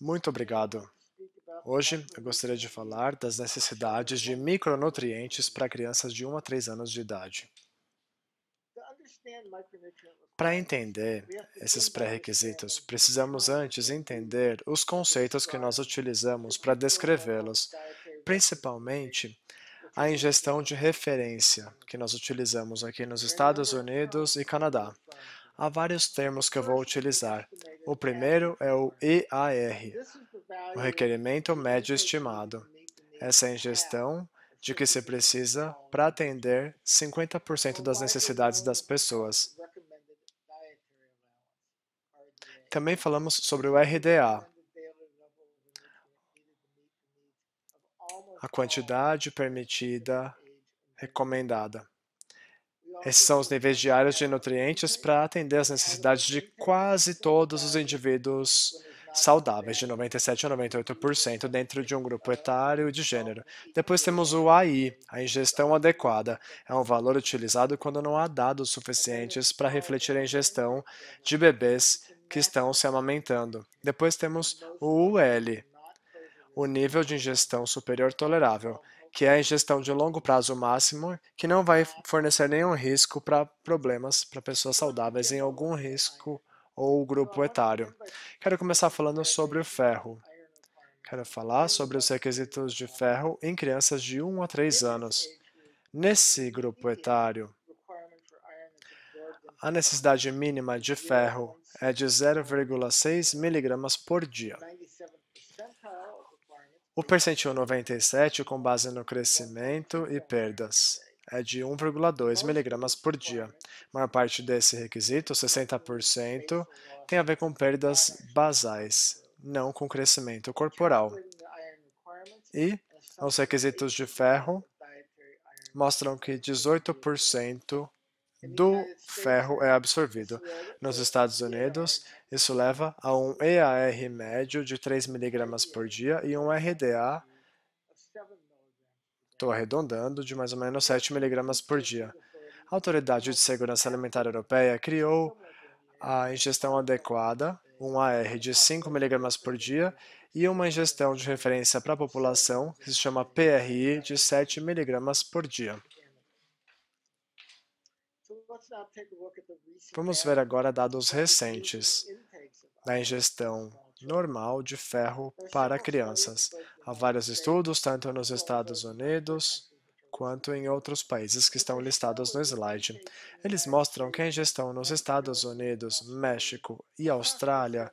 Muito obrigado. Hoje eu gostaria de falar das necessidades de micronutrientes para crianças de 1 a 3 anos de idade. Para entender esses pré-requisitos, precisamos antes entender os conceitos que nós utilizamos para descrevê-los, principalmente a ingestão de referência que nós utilizamos aqui nos Estados Unidos e Canadá. Há vários termos que eu vou utilizar. O primeiro é o EAR, o requerimento médio estimado. Essa é a ingestão de que se precisa para atender 50% das necessidades das pessoas. Também falamos sobre o RDA, a quantidade permitida recomendada. Esses são os níveis diários de nutrientes para atender às necessidades de quase todos os indivíduos saudáveis, de 97% a 98% dentro de um grupo etário e de gênero. Depois temos o AI, a ingestão adequada. É um valor utilizado quando não há dados suficientes para refletir a ingestão de bebês que estão se amamentando. Depois temos o UL, o nível de ingestão superior tolerável que é a ingestão de longo prazo máximo, que não vai fornecer nenhum risco para problemas para pessoas saudáveis em algum risco ou grupo etário. Quero começar falando sobre o ferro. Quero falar sobre os requisitos de ferro em crianças de 1 a 3 anos. Nesse grupo etário, a necessidade mínima de ferro é de 0,6 miligramas por dia. O percentil 97, com base no crescimento e perdas, é de 1,2 miligramas por dia. A maior parte desse requisito, 60%, tem a ver com perdas basais, não com crescimento corporal. E os requisitos de ferro mostram que 18% do ferro é absorvido. Nos Estados Unidos, isso leva a um EAR médio de 3 miligramas por dia e um RDA, estou arredondando, de mais ou menos 7 miligramas por dia. A Autoridade de Segurança Alimentar Europeia criou a ingestão adequada, um AR de 5 miligramas por dia e uma ingestão de referência para a população, que se chama PRI, de 7 miligramas por dia. Vamos ver agora dados recentes da ingestão normal de ferro para crianças. Há vários estudos, tanto nos Estados Unidos quanto em outros países que estão listados no slide. Eles mostram que a ingestão nos Estados Unidos, México e Austrália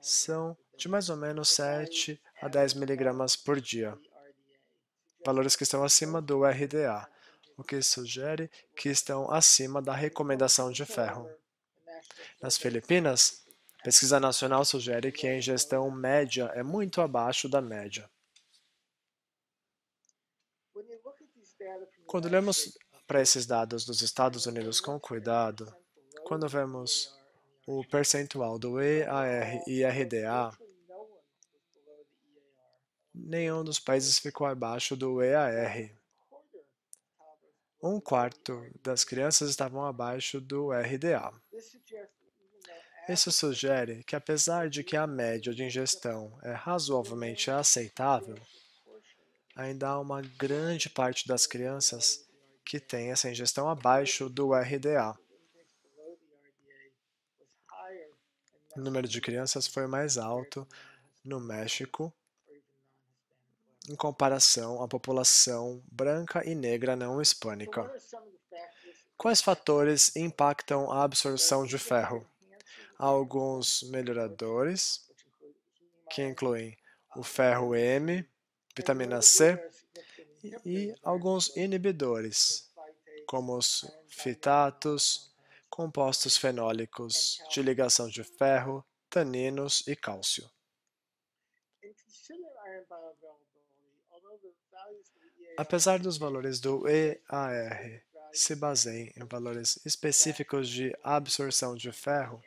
são de mais ou menos 7 a 10 miligramas por dia, valores que estão acima do RDA o que sugere que estão acima da recomendação de ferro. Nas Filipinas, a pesquisa nacional sugere que a ingestão média é muito abaixo da média. Quando olhamos para esses dados dos Estados Unidos com cuidado, quando vemos o percentual do EAR e RDA, nenhum dos países ficou abaixo do EAR um quarto das crianças estavam abaixo do RDA. Né, é Isso assim. sugere que, apesar de que a média de ingestão é razoavelmente aceitável, ainda há uma grande parte das crianças que tem essa ingestão abaixo do RDA. O número de crianças foi mais alto no México em comparação à população branca e negra não hispânica. Quais fatores impactam a absorção de ferro? Há alguns melhoradores, que incluem o ferro M, vitamina C e alguns inibidores, como os fitatos, compostos fenólicos de ligação de ferro, taninos e cálcio. Apesar dos valores do EAR se baseiem em valores específicos de absorção de ferro,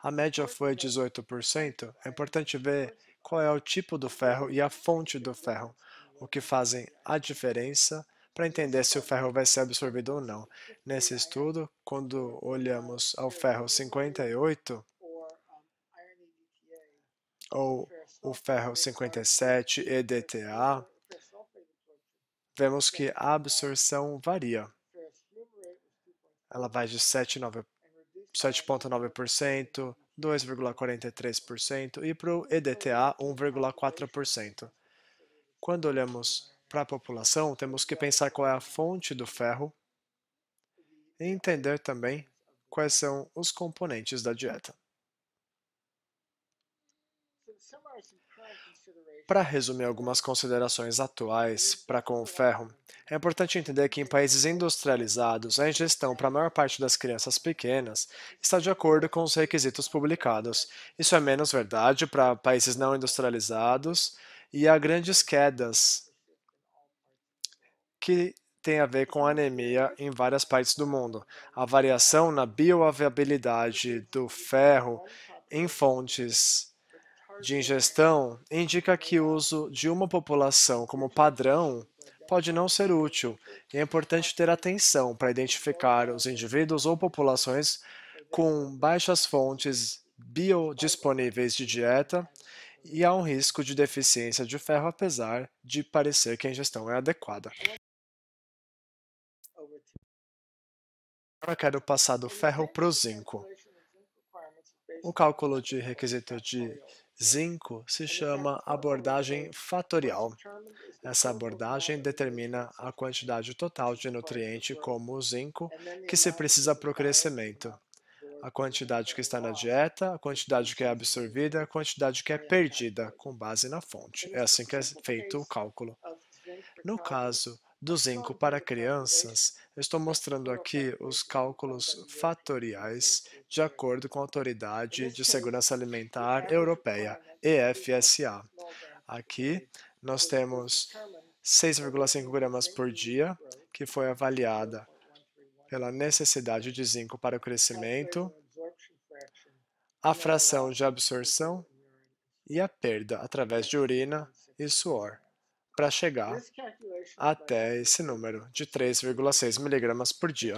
a média foi 18%. É importante ver qual é o tipo do ferro e a fonte do ferro, o que fazem a diferença para entender se o ferro vai ser absorvido ou não. Nesse estudo, quando olhamos ao ferro 58, ou o ferro 57 EDTA, vemos que a absorção varia. Ela vai de 7,9%, 2,43% e para o EDTA 1,4%. Quando olhamos para a população, temos que pensar qual é a fonte do ferro e entender também quais são os componentes da dieta. Para resumir algumas considerações atuais para com o uhum. ferro, é importante entender que em países industrializados, a ingestão para a maior parte das crianças pequenas está de acordo com os requisitos publicados. Isso é menos verdade para países não industrializados e há grandes quedas que têm a ver com anemia em várias partes do mundo. A variação na bioavailabilidade do ferro em fontes de ingestão indica que o uso de uma população como padrão pode não ser útil, e é importante ter atenção para identificar os indivíduos ou populações com baixas fontes biodisponíveis de dieta e há um risco de deficiência de ferro, apesar de parecer que a ingestão é adequada. Agora quero passar do ferro para o zinco. O cálculo de requisito de Zinco se chama abordagem fatorial. Essa abordagem determina a quantidade total de nutriente, como o zinco, que se precisa para o crescimento. A quantidade que está na dieta, a quantidade que é absorvida, a quantidade que é perdida, com base na fonte. É assim que é feito o cálculo. No caso do zinco para crianças, estou mostrando aqui os cálculos fatoriais de acordo com a Autoridade de Segurança Alimentar Europeia, EFSA. Aqui nós temos 6,5 gramas por dia, que foi avaliada pela necessidade de zinco para o crescimento, a fração de absorção e a perda através de urina e suor, para chegar até esse número de 3,6 miligramas por dia.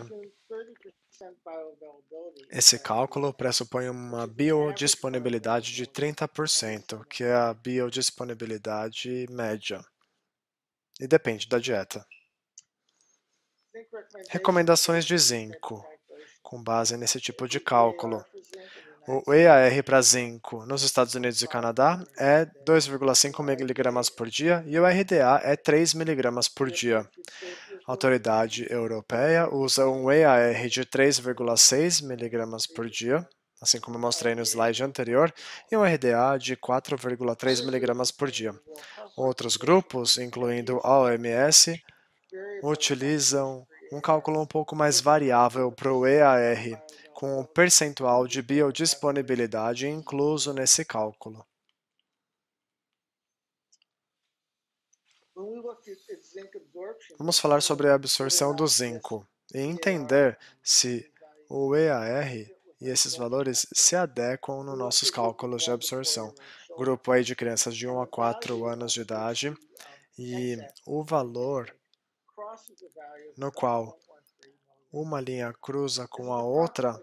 Esse cálculo pressupõe uma biodisponibilidade de 30%, que é a biodisponibilidade média, e depende da dieta. Recomendações de zinco, com base nesse tipo de cálculo. O EAR para zinco nos Estados Unidos e Canadá é 2,5 miligramas por dia e o RDA é 3 miligramas por dia. A autoridade europeia usa um EAR de 3,6 miligramas por dia, assim como eu mostrei no slide anterior, e um RDA de 4,3 miligramas por dia. Outros grupos, incluindo a OMS, utilizam um cálculo um pouco mais variável para o EAR, com o percentual de biodisponibilidade incluso nesse cálculo. Vamos falar sobre a absorção do zinco e entender se o EAR e esses valores se adequam nos nossos cálculos de absorção. Grupo aí de crianças de 1 a 4 anos de idade e o valor no qual uma linha cruza com a é outra,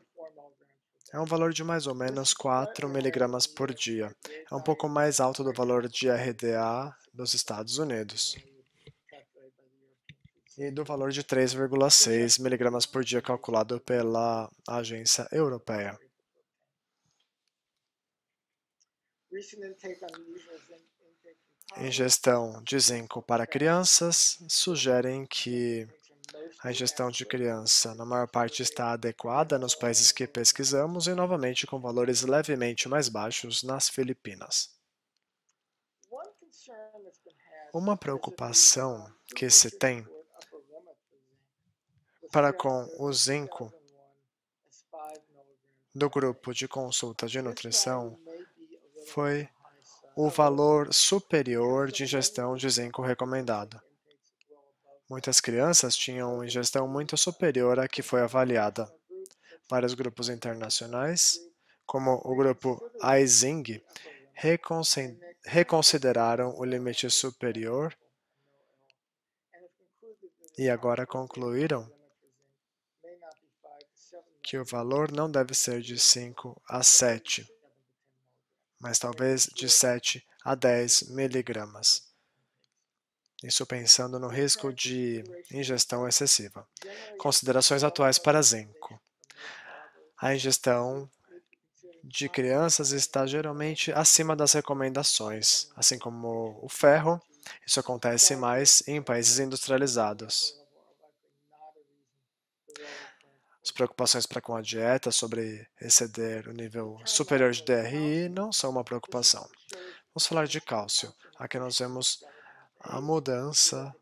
é um assim. valor de mais ou menos 4 miligramas por dia. É um tá pouco mais alto do valor de RDA dos Estados Unidos tá tá e do valor de 3,6 miligramas por dia calculado pela Agência Europeia ingestão de zinco para crianças sugerem que a ingestão de criança, na maior parte, está adequada nos países que pesquisamos e, novamente, com valores levemente mais baixos nas Filipinas. Uma preocupação que se tem para com o zinco do grupo de consulta de nutrição foi o valor superior de ingestão de zinco recomendado. Muitas crianças tinham ingestão muito superior à que foi avaliada. Vários grupos internacionais, como o grupo Aizing, reconsideraram o limite superior e agora concluíram que o valor não deve ser de 5 a 7 mas talvez de 7 a 10 miligramas. Isso pensando no risco de ingestão excessiva. Considerações atuais para zinco. A ingestão de crianças está geralmente acima das recomendações, assim como o ferro. Isso acontece mais em países industrializados. As preocupações para com a dieta sobre exceder o nível superior de DRI não são uma preocupação. Vamos falar de cálcio. Aqui nós vemos a mudança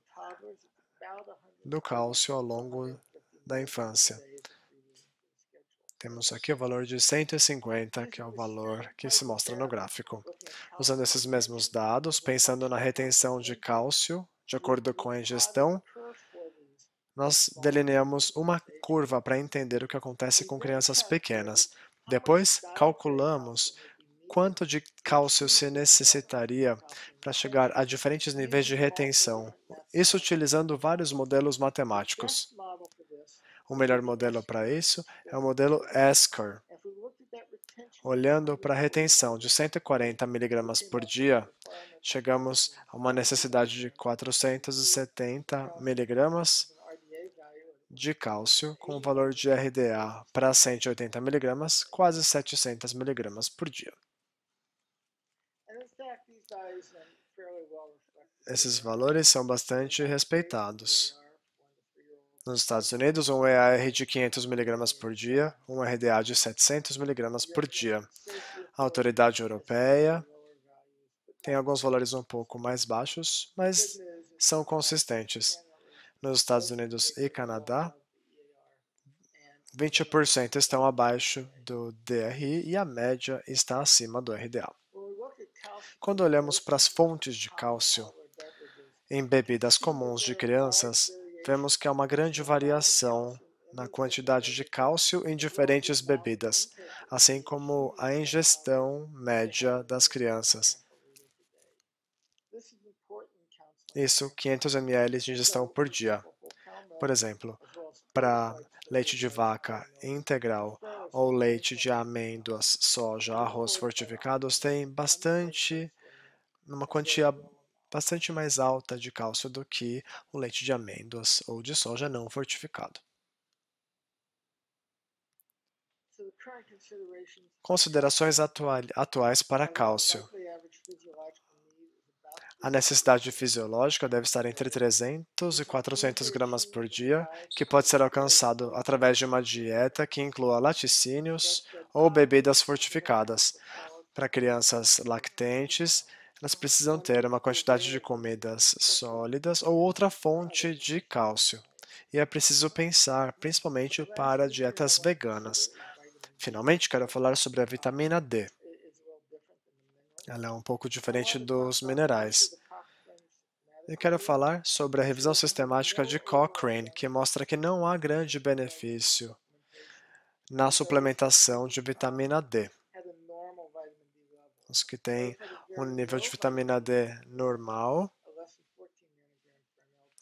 do cálcio ao longo da infância. Temos aqui o valor de 150, que é o valor que se mostra no gráfico. Usando esses mesmos dados, pensando na retenção de cálcio, de acordo com a ingestão nós delineamos uma curva para entender o que acontece com crianças pequenas. Depois, calculamos quanto de cálcio se necessitaria para chegar a diferentes níveis de retenção, isso utilizando vários modelos matemáticos. O melhor modelo para isso é o modelo ASCAR. Olhando para a retenção de 140 miligramas por dia, chegamos a uma necessidade de 470 miligramas de cálcio com o valor de RDA para 180 mg, quase 700 mg por dia. É Esses valores são bastante respeitados. Nos Estados Unidos, um EAR de 500 mg por dia, um RDA de 700 mg por dia. A autoridade europeia tem tá? alguns valores um pouco mais baixos, mas são consistentes nos Estados Unidos e Canadá, 20% estão abaixo do DRI e a média está acima do RDA. Quando olhamos para as fontes de cálcio em bebidas comuns de crianças, vemos que há uma grande variação na quantidade de cálcio em diferentes bebidas, assim como a ingestão média das crianças. Isso 500 ml de ingestão por dia. Por exemplo, para leite de vaca integral ou leite de amêndoas, soja, arroz fortificados tem bastante, uma quantia bastante mais alta de cálcio do que o leite de amêndoas ou de soja não fortificado. Considerações atuais para cálcio. A necessidade fisiológica deve estar entre 300 e 400 gramas por dia, que pode ser alcançado através de uma dieta que inclua laticínios ou bebidas fortificadas. Para crianças lactentes, elas precisam ter uma quantidade de comidas sólidas ou outra fonte de cálcio. E é preciso pensar principalmente para dietas veganas. Finalmente, quero falar sobre a vitamina D. Ela é um pouco diferente dos minerais. Eu quero falar sobre a revisão sistemática de Cochrane, que mostra que não há grande benefício na suplementação de vitamina D. Os que têm um nível de vitamina D normal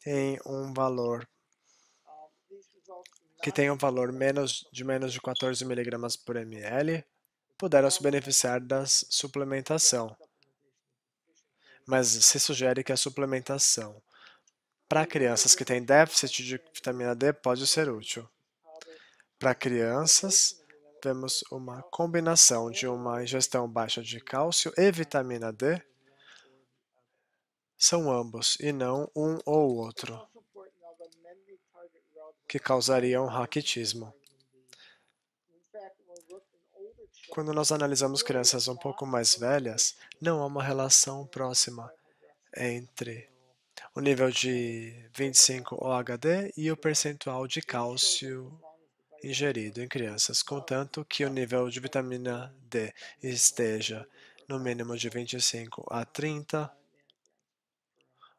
em um valor que tem um valor menos de menos de 14 miligramas por ml puderam se beneficiar da suplementação. Mas se sugere que a suplementação para crianças que têm déficit de vitamina D pode ser útil. Para crianças, temos uma combinação de uma ingestão baixa de cálcio e vitamina D. São ambos, e não um ou outro, que causariam um raquitismo. Quando nós analisamos crianças um pouco mais velhas, não há uma relação próxima entre o nível de 25 OHD e o percentual de cálcio ingerido em crianças, contanto que o nível de vitamina D esteja no mínimo de 25 a 30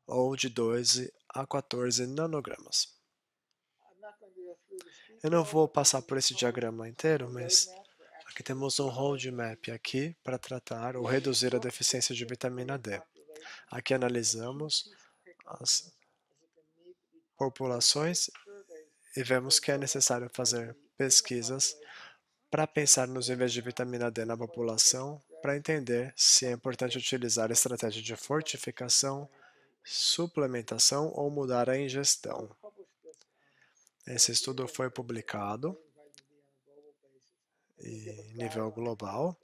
ou de 12 a 14 nanogramas. Eu não vou passar por esse diagrama inteiro, mas Aqui temos um roadmap aqui para tratar ou reduzir a deficiência de vitamina D. Aqui analisamos as populações e vemos que é necessário fazer pesquisas para pensar nos níveis de vitamina D na população, para entender se é importante utilizar estratégia de fortificação, suplementação ou mudar a ingestão. Esse estudo foi publicado e nível global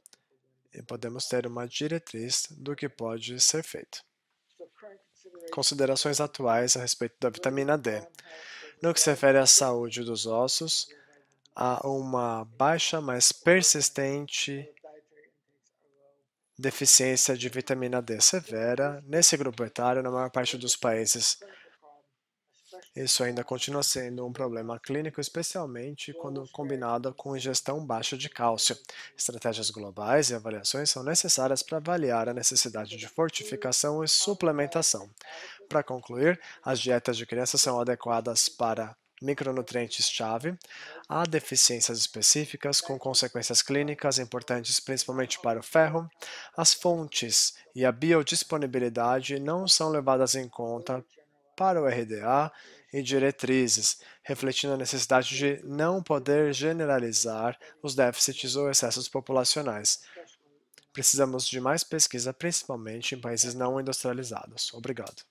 e podemos ter uma diretriz do que pode ser feito. Considerações atuais a respeito da vitamina D. No que se refere à saúde dos ossos, há uma baixa, mas persistente deficiência de vitamina D severa nesse grupo etário na maior parte dos países isso ainda continua sendo um problema clínico, especialmente quando combinado com ingestão baixa de cálcio. Estratégias globais e avaliações são necessárias para avaliar a necessidade de fortificação e suplementação. Para concluir, as dietas de crianças são adequadas para micronutrientes-chave, há deficiências específicas com consequências clínicas importantes principalmente para o ferro, as fontes e a biodisponibilidade não são levadas em conta para o RDA e diretrizes, refletindo a necessidade de não poder generalizar os déficits ou excessos populacionais. Precisamos de mais pesquisa, principalmente em países não industrializados. Obrigado.